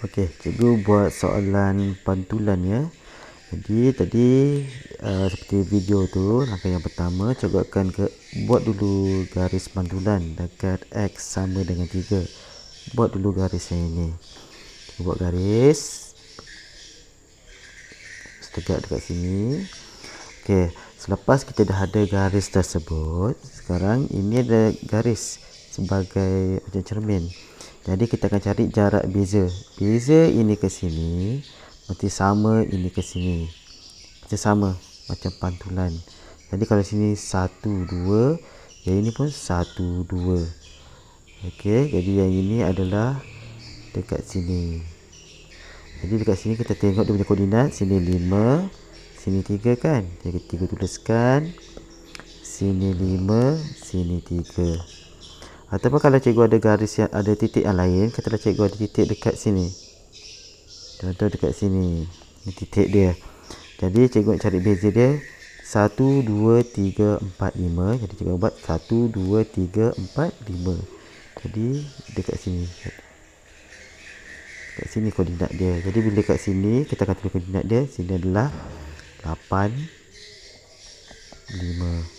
Okey, cikgu buat soalan pantulan ya. Jadi tadi uh, seperti video tu, langkah yang pertama cikgu akan ke, buat dulu garis pantulan dekat x sama dengan 3. Buat dulu garis yang ini. Cikgu buat garis setegak dekat sini. Okey, selepas kita dah ada garis tersebut, sekarang ini ada garis sebagai macam cermin. Jadi kita akan cari jarak beza. Beza ini ke sini, mesti sama ini ke sini. Macam sama, macam pantulan. Jadi kalau sini 1, 2, yang ini pun 1, 2. Okey, jadi yang ini adalah dekat sini. Jadi dekat sini kita tengok dia punya koordinat. Sini 5, sini 3 kan. Jadi kita tuliskan. Sini 5, sini 3. Ataupun kalau cikgu ada garis yang ada titik yang lain, katalah cikgu ada titik dekat sini. Contoh dekat sini. Ini titik dia. Jadi cikgu nak cari beza dia 1 2 3 4 5. Jadi cikgu buat 1 2 3 4 5. Jadi dekat sini. Dekat sini koordinat dia. Jadi bila dekat sini kita akan tulis koordinat dia, sini adalah 8 5.